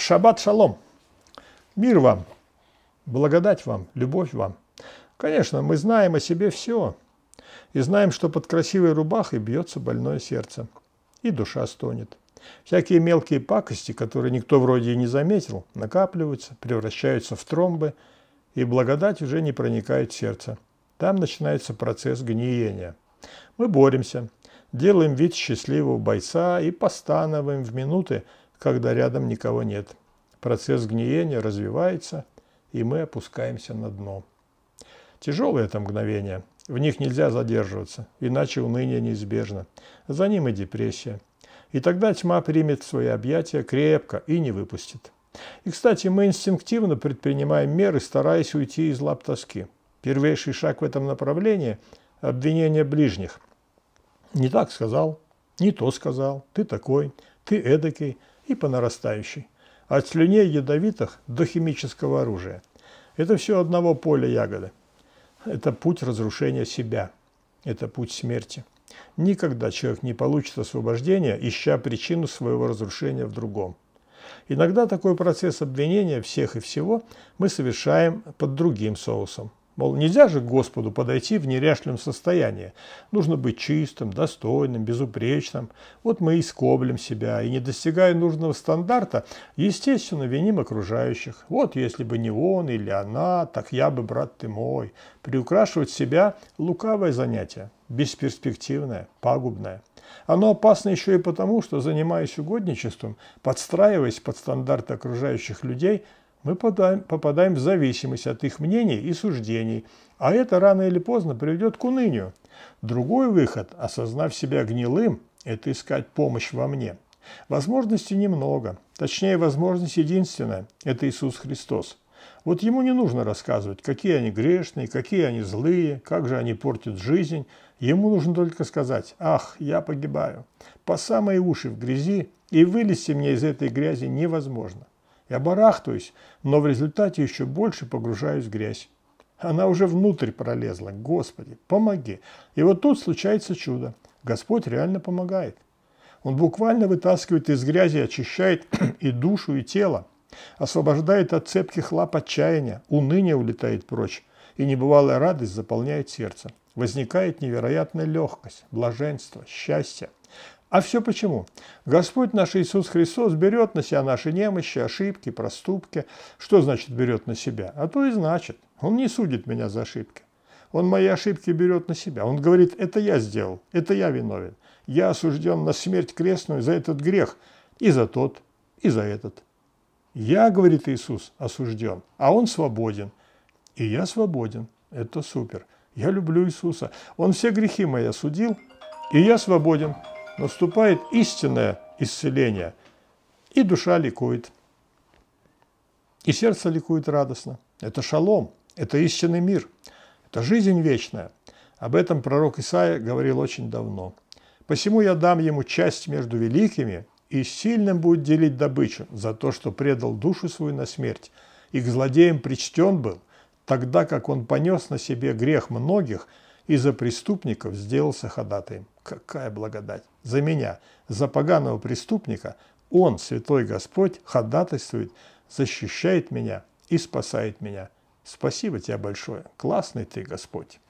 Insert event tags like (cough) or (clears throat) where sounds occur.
Шаббат шалом. Мир вам, благодать вам, любовь вам. Конечно, мы знаем о себе все. И знаем, что под красивой рубахой бьется больное сердце. И душа стонет. Всякие мелкие пакости, которые никто вроде и не заметил, накапливаются, превращаются в тромбы, и благодать уже не проникает в сердце. Там начинается процесс гниения. Мы боремся, делаем вид счастливого бойца и постановим в минуты, когда рядом никого нет. Процесс гниения развивается, и мы опускаемся на дно. Тяжелые это мгновения. В них нельзя задерживаться, иначе уныние неизбежно. За ним и депрессия. И тогда тьма примет свои объятия крепко и не выпустит. И, кстати, мы инстинктивно предпринимаем меры, стараясь уйти из лап тоски. Первейший шаг в этом направлении – обвинение ближних. Не так сказал, не то сказал, ты такой, ты эдакий, и по нарастающей. От слюней ядовитых до химического оружия. Это все одного поля ягоды. Это путь разрушения себя. Это путь смерти. Никогда человек не получит освобождения, ища причину своего разрушения в другом. Иногда такой процесс обвинения всех и всего мы совершаем под другим соусом. Мол, нельзя же к Господу подойти в неряшливом состоянии. Нужно быть чистым, достойным, безупречным. Вот мы и скоблем себя, и не достигая нужного стандарта, естественно, виним окружающих. Вот если бы не он или она, так я бы, брат ты мой. Приукрашивать себя – лукавое занятие, бесперспективное, пагубное. Оно опасно еще и потому, что, занимаясь угодничеством, подстраиваясь под стандарты окружающих людей – мы попадаем в зависимость от их мнений и суждений, а это рано или поздно приведет к унынию. Другой выход, осознав себя гнилым, это искать помощь во мне. Возможностей немного, точнее возможность единственная – это Иисус Христос. Вот ему не нужно рассказывать, какие они грешные, какие они злые, как же они портят жизнь. Ему нужно только сказать «Ах, я погибаю, по самые уши в грязи, и вылезти мне из этой грязи невозможно». Я барахтаюсь, но в результате еще больше погружаюсь в грязь. Она уже внутрь пролезла. Господи, помоги. И вот тут случается чудо. Господь реально помогает. Он буквально вытаскивает из грязи, очищает (clears throat) и душу, и тело. Освобождает от цепких лап отчаяния. Уныние улетает прочь. И небывалая радость заполняет сердце. Возникает невероятная легкость, блаженство, счастье. А все почему? Господь наш Иисус Христос берет на себя наши немощи, ошибки, проступки. Что значит берет на себя? А то и значит. Он не судит меня за ошибки. Он мои ошибки берет на себя. Он говорит, это я сделал, это я виновен. Я осужден на смерть крестную за этот грех, и за тот, и за этот. Я, говорит Иисус, осужден, а он свободен. И я свободен. Это супер. Я люблю Иисуса. Он все грехи мои осудил, и я свободен наступает истинное исцеление, и душа ликует, и сердце ликует радостно. Это шалом, это истинный мир, это жизнь вечная. Об этом пророк Исаия говорил очень давно. «Посему я дам ему часть между великими, и сильным будет делить добычу за то, что предал душу свою на смерть, и к злодеям причтен был, тогда как он понес на себе грех многих – и за преступников сделался ходатаем. Какая благодать! За меня, за поганого преступника, Он, Святой Господь, ходатайствует, защищает меня и спасает меня. Спасибо тебе большое. Классный ты, Господь.